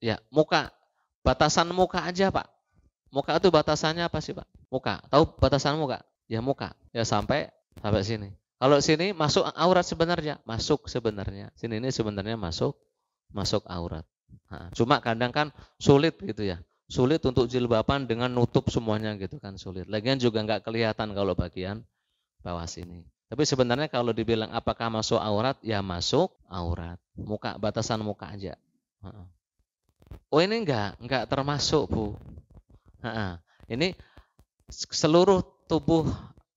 Ya, muka. Batasan muka aja, Pak. Muka itu batasannya apa sih, Pak? Muka. Tahu batasan muka? Ya, muka. Ya sampai sampai sini. Kalau sini masuk aurat sebenarnya, masuk sebenarnya. Sini ini sebenarnya masuk masuk aurat. Nah, cuma kadang kan sulit gitu ya. Sulit untuk jilbaban dengan nutup semuanya gitu kan sulit. Lagian juga nggak kelihatan kalau bagian bawah sini. Tapi sebenarnya kalau dibilang apakah masuk aurat, ya masuk aurat. Muka batasan muka aja. Oh ini enggak, enggak termasuk bu. Ini seluruh tubuh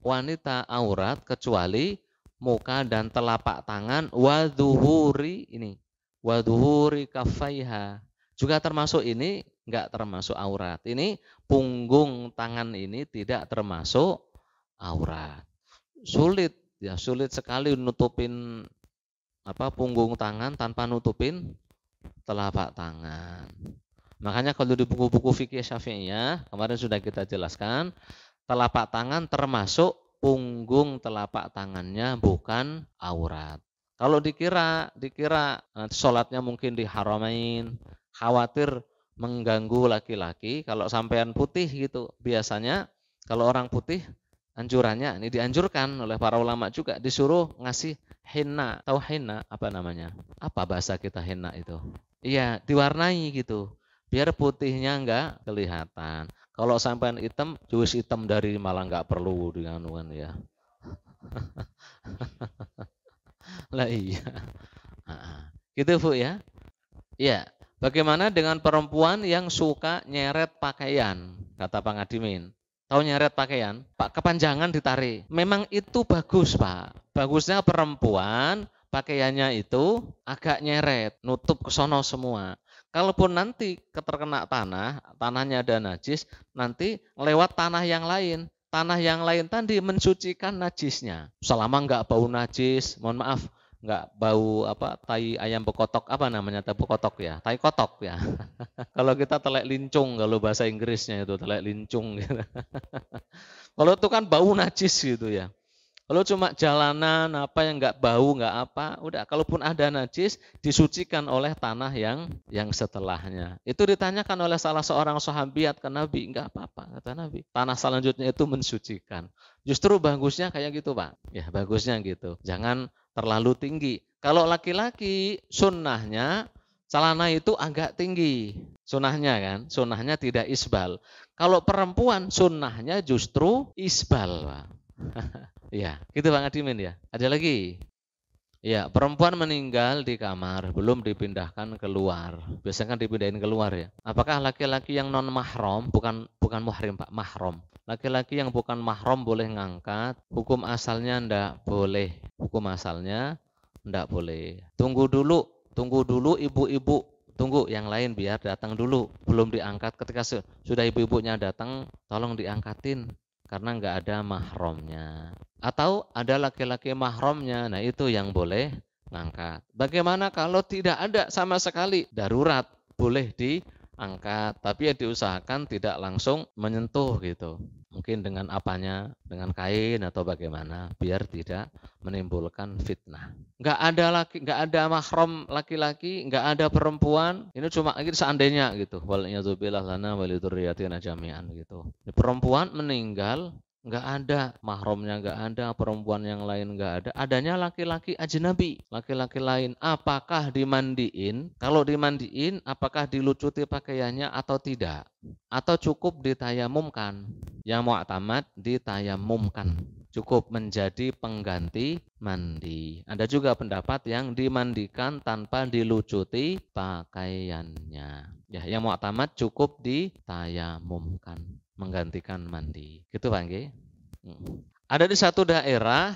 wanita aurat kecuali muka dan telapak tangan waduhuri ini waduhuri kafaiha juga termasuk ini enggak termasuk aurat. Ini punggung tangan ini tidak termasuk aurat. Sulit ya sulit sekali nutupin apa punggung tangan tanpa nutupin telapak tangan. Makanya kalau di buku-buku fikih syafi'iyah, kemarin sudah kita jelaskan, telapak tangan termasuk punggung telapak tangannya bukan aurat. Kalau dikira, dikira eh, sholatnya mungkin diharamain, khawatir mengganggu laki-laki. Kalau sampean putih gitu, biasanya kalau orang putih anjurannya ini dianjurkan oleh para ulama juga disuruh ngasih henna atau henna apa namanya apa bahasa kita henna itu Iya, diwarnai gitu. Biar putihnya enggak kelihatan. Kalau sampai hitam, jus hitam dari malah enggak perlu dengan anu ya. lah iya. Gitu Bu ya. Iya. Bagaimana dengan perempuan yang suka nyeret pakaian? Kata Pak Adimin. Tahu nyeret pakaian? Pak kepanjangan ditarik. Memang itu bagus, Pak. Bagusnya perempuan pakaiannya itu agak nyeret, nutup ke sono semua. Kalaupun nanti keterkena tanah, tanahnya ada najis, nanti lewat tanah yang lain. Tanah yang lain tadi mensucikan najisnya. Selama nggak bau najis, mohon maaf, nggak bau apa tai ayam bekotok apa namanya tai bekotok ya tai kotok ya kalau kita telek lincung kalau bahasa Inggrisnya itu telek lincung gitu. kalau itu kan bau najis gitu ya kalau cuma jalanan apa yang enggak bau enggak apa, udah kalaupun ada najis disucikan oleh tanah yang yang setelahnya. Itu ditanyakan oleh salah seorang sahabat ke Nabi, nggak apa-apa kata Nabi. Tanah selanjutnya itu mensucikan. Justru bagusnya kayak gitu pak, ya bagusnya gitu. Jangan terlalu tinggi. Kalau laki-laki sunnahnya celana itu agak tinggi sunnahnya kan sunnahnya tidak isbal kalau perempuan sunnahnya justru isbal ya, gitu Bang Adimin ya. Ada lagi? Ya, perempuan meninggal di kamar, belum dipindahkan keluar. Biasanya kan dipindahin keluar ya. Apakah laki-laki yang non mahrom, bukan bukan muhrim Pak, mahrom. Laki-laki yang bukan mahrom boleh ngangkat, hukum asalnya ndak boleh. Hukum asalnya ndak boleh. Tunggu dulu, tunggu dulu ibu-ibu tunggu yang lain biar datang dulu belum diangkat ketika sudah ibu-ibunya datang tolong diangkatin karena nggak ada mahromnya. Atau ada laki-laki mahromnya, nah itu yang boleh ngangkat. Bagaimana kalau tidak ada sama sekali darurat? Boleh diangkat, tapi ya diusahakan tidak langsung menyentuh gitu mungkin dengan apanya, dengan kain atau bagaimana, biar tidak menimbulkan fitnah. Nggak ada laki, nggak ada mahram laki-laki, nggak ada perempuan. Ini cuma ini seandainya gitu. Waliyatubillah lana jami'an gitu. Perempuan meninggal nggak ada mahramnya nggak ada perempuan yang lain nggak ada adanya laki-laki nabi laki-laki lain apakah dimandiin kalau dimandiin apakah dilucuti pakaiannya atau tidak atau cukup ditayamumkan yang mau tamat ditayamumkan cukup menjadi pengganti mandi ada juga pendapat yang dimandikan tanpa dilucuti pakaiannya ya yang mau tamat cukup ditayamumkan menggantikan mandi. Gitu Pak Mm. Ada di satu daerah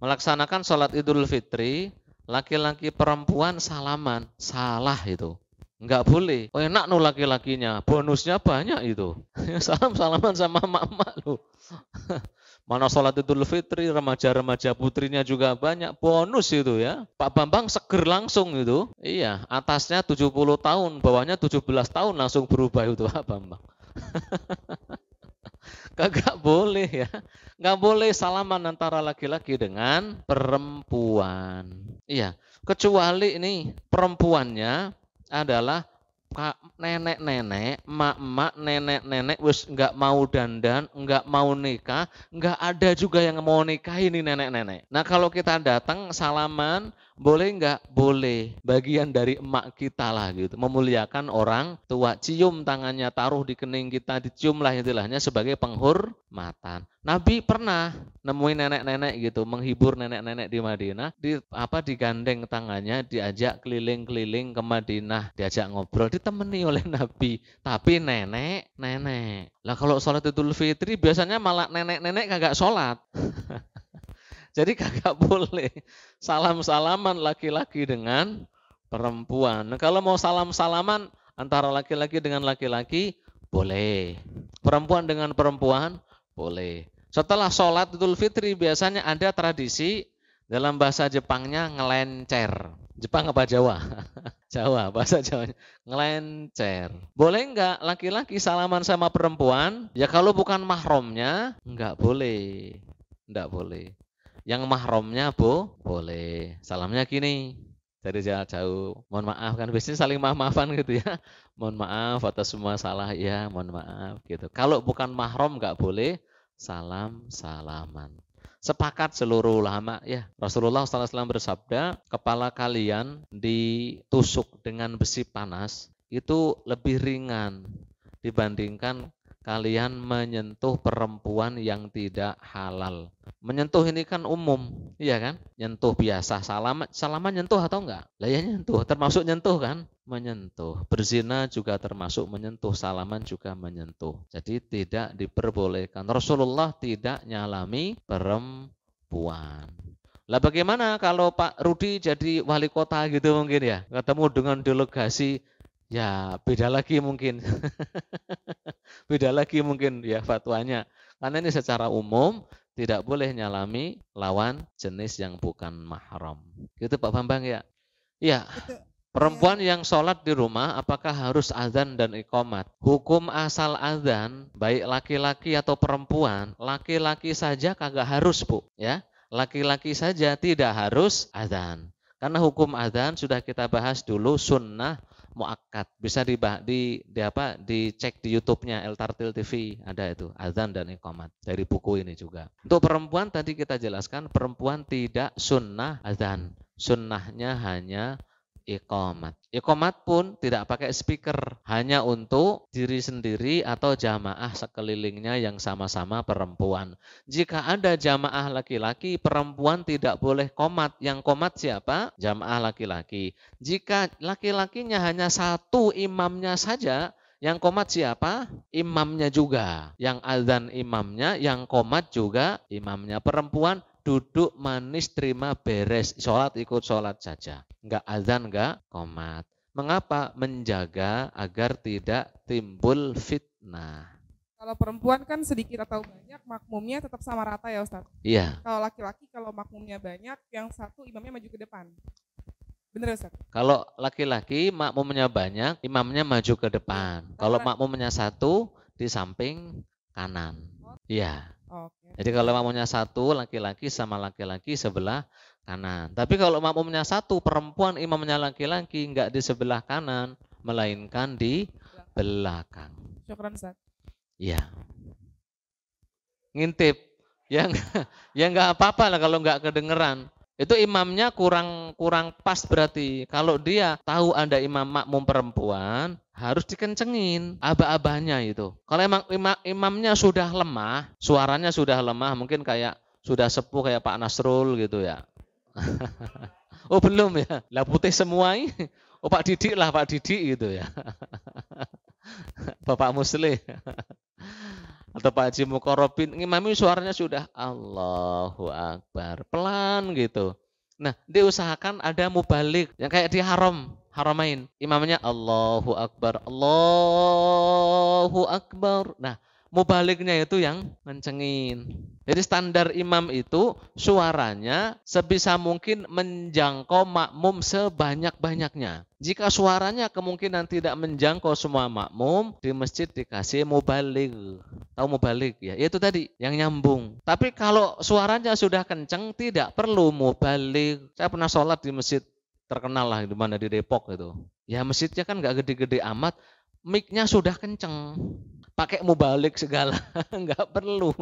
melaksanakan sholat Idul Fitri, laki-laki perempuan salaman, salah itu. Enggak boleh. Oh, enak nu laki-lakinya, bonusnya banyak itu. Salam-salaman sama emak-emak lu Mana sholat Idul Fitri, remaja-remaja putrinya juga banyak. Bonus itu ya. Pak Bambang seger langsung itu. Iya, atasnya 70 tahun, bawahnya 17 tahun langsung berubah itu Pak Bambang. Kagak boleh ya. Nggak boleh salaman antara laki-laki dengan perempuan. Iya, kecuali ini perempuannya adalah nenek-nenek, mak-mak, nenek-nenek wis nggak mau dandan, nggak mau nikah, nggak ada juga yang mau nikah ini nenek-nenek. Nah kalau kita datang salaman, boleh enggak Boleh. Bagian dari emak kita lah gitu. Memuliakan orang tua. Cium tangannya, taruh di kening kita, dicium lah istilahnya sebagai penghormatan. Nabi pernah nemuin nenek-nenek gitu, menghibur nenek-nenek di Madinah, di apa digandeng tangannya, diajak keliling-keliling ke Madinah, diajak ngobrol, ditemani oleh Nabi. Tapi nenek, nenek. Lah kalau sholat Idul Fitri biasanya malah nenek-nenek kagak sholat. Jadi kagak boleh salam-salaman laki-laki dengan perempuan. Nah, kalau mau salam-salaman antara laki-laki dengan laki-laki, boleh. Perempuan dengan perempuan, boleh. Setelah sholat Idul Fitri biasanya ada tradisi dalam bahasa Jepangnya ngelencer. Jepang apa Jawa? Jawa, bahasa Jawa. Ngelencer. Boleh enggak laki-laki salaman sama perempuan? Ya kalau bukan mahromnya, enggak boleh. Enggak boleh yang mahramnya bo boleh salamnya gini dari jarak jauh mohon maaf kan biasanya saling maaf maafan gitu ya mohon maaf atas semua salah ya mohon maaf gitu kalau bukan mahram nggak boleh salam salaman sepakat seluruh ulama ya Rasulullah SAW bersabda kepala kalian ditusuk dengan besi panas itu lebih ringan dibandingkan kalian menyentuh perempuan yang tidak halal. Menyentuh ini kan umum, iya kan? Nyentuh biasa, salaman, salaman nyentuh atau enggak? Lah ya nyentuh, termasuk nyentuh kan? Menyentuh. Berzina juga termasuk menyentuh, salaman juga menyentuh. Jadi tidak diperbolehkan. Rasulullah tidak nyalami perempuan. Lah bagaimana kalau Pak Rudi jadi wali kota gitu mungkin ya, ketemu dengan delegasi Ya, beda lagi mungkin. beda lagi mungkin ya fatwanya. Karena ini secara umum tidak boleh nyalami lawan jenis yang bukan mahram. Gitu Pak Bambang ya. Ya Perempuan iya. yang sholat di rumah apakah harus azan dan ikomat? Hukum asal azan, baik laki-laki atau perempuan, laki-laki saja kagak harus bu, ya. Laki-laki saja tidak harus azan. Karena hukum azan sudah kita bahas dulu sunnah muakat. Bisa di, di, di apa dicek di YouTube-nya El Tartil TV ada itu azan dan iqamat dari buku ini juga. Untuk perempuan tadi kita jelaskan perempuan tidak sunnah azan. Sunnahnya hanya ikomat. Ikomat pun tidak pakai speaker, hanya untuk diri sendiri atau jamaah sekelilingnya yang sama-sama perempuan. Jika ada jamaah laki-laki, perempuan tidak boleh komat. Yang komat siapa? Jamaah laki-laki. Jika laki-lakinya hanya satu imamnya saja, yang komat siapa? Imamnya juga. Yang azan imamnya, yang komat juga imamnya. Perempuan duduk manis terima beres sholat ikut sholat saja nggak azan nggak komat mengapa menjaga agar tidak timbul fitnah kalau perempuan kan sedikit atau banyak makmumnya tetap sama rata ya Ustaz. Iya. Kalau laki-laki kalau makmumnya banyak yang satu imamnya maju ke depan. Benar Ustaz? Kalau laki-laki makmumnya banyak, imamnya maju ke depan. Iya. Kalau makmumnya satu di samping kanan. Iya. Okay. Jadi kalau makmumnya satu laki-laki sama laki-laki sebelah kanan. Tapi kalau makmumnya satu perempuan imamnya laki-laki enggak di sebelah kanan melainkan di belakang. Syukran Ustaz. Iya. Ngintip. Ya ya nggak apa-apa lah kalau enggak kedengeran. Itu imamnya kurang kurang pas berarti. Kalau dia tahu anda imam makmum perempuan, harus dikencengin abah-abahnya itu. Kalau emang imam, imamnya sudah lemah, suaranya sudah lemah, mungkin kayak sudah sepuh kayak Pak Nasrul gitu ya. oh belum ya, lah putih semua ini. Oh Pak Didik lah Pak Didik gitu ya. Bapak Muslim. atau Pak Haji Mukorobin ngimami suaranya sudah Allahu Akbar pelan gitu. Nah, diusahakan ada mubalik yang kayak di haram, haramain. Imamnya Allahu Akbar, Allahu Akbar. Nah, mubaliknya itu yang ngencengin. Jadi standar imam itu suaranya sebisa mungkin menjangkau makmum sebanyak-banyaknya. Jika suaranya kemungkinan tidak menjangkau semua makmum, di masjid dikasih mubalik. Tahu mubalik ya? Itu tadi yang nyambung. Tapi kalau suaranya sudah kenceng tidak perlu mubalik. Saya pernah sholat di masjid terkenal lah di mana di Depok itu. Ya masjidnya kan nggak gede-gede amat, mic sudah kenceng pakai mubalik segala nggak perlu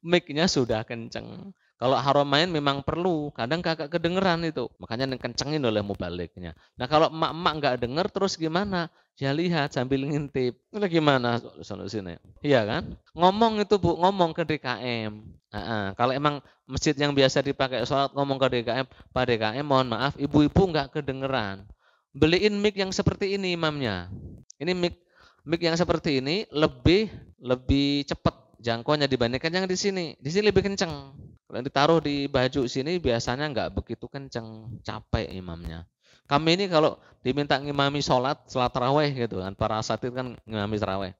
mic-nya sudah kenceng kalau haram main memang perlu kadang kakak kedengeran itu makanya kencengin oleh baliknya nah kalau emak-emak nggak denger terus gimana ya lihat sambil ngintip ini gimana solusinya iya kan ngomong itu bu ngomong ke DKM uh Kalau emang masjid yang biasa dipakai sholat ngomong ke DKM, Pak DKM mohon maaf, ibu-ibu nggak kedengeran. Beliin mic yang seperti ini imamnya. Ini mic mic yang seperti ini lebih lebih cepat jangkauannya dibandingkan yang di sini. Di sini lebih kenceng. Kalau ditaruh di baju sini biasanya nggak begitu kenceng, capek imamnya. Kami ini kalau diminta ngimami sholat, sholat raweh gitu kan, para satir kan ngimami raweh.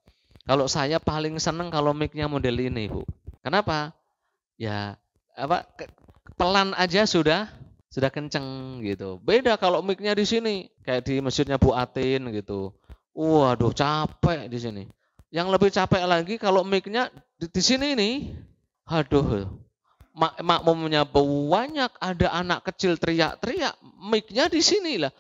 Kalau saya paling seneng kalau mic model ini, Bu. Kenapa? Ya, apa pelan aja sudah sudah kenceng gitu. Beda kalau mic di sini, kayak di masjidnya Bu Atin gitu. Waduh, capek di sini. Yang lebih capek lagi kalau mic-nya di, di sini ini, Aduh, mak makmumnya banyak, ada anak kecil teriak-teriak, mic-nya di sini lah.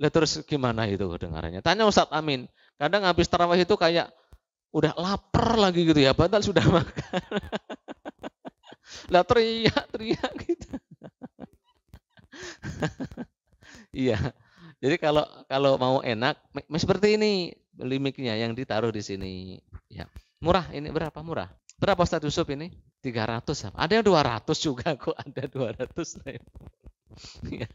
Lah terus gimana itu dengarannya? Tanya Ustadz Amin. Kadang habis tarawih itu kayak udah lapar lagi gitu ya, padahal sudah makan. lah teriak-teriak gitu. iya. Jadi kalau kalau mau enak, seperti ini limiknya yang ditaruh di sini. Ya. Murah ini berapa murah? Berapa Ustaz Yusuf ini? 300. Ada yang 200 juga kok, ada 200. ya.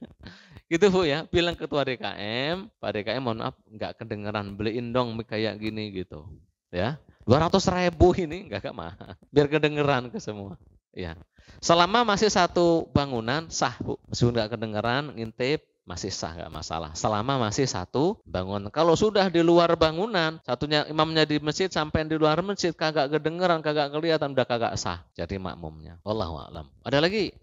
gitu Bu ya, bilang ketua DKM, Pak DKM mohon maaf nggak kedengeran beliin dong kayak gini gitu. Ya. 200 ribu ini nggak gak mah. Biar kedengeran ke semua. Ya. Selama masih satu bangunan sah Bu, meskipun nggak kedengeran, ngintip, masih sah nggak masalah selama masih satu bangun. kalau sudah di luar bangunan satunya imamnya di masjid sampai di luar masjid kagak kedengeran kagak kelihatan udah kagak sah jadi makmumnya wallahu alam ada lagi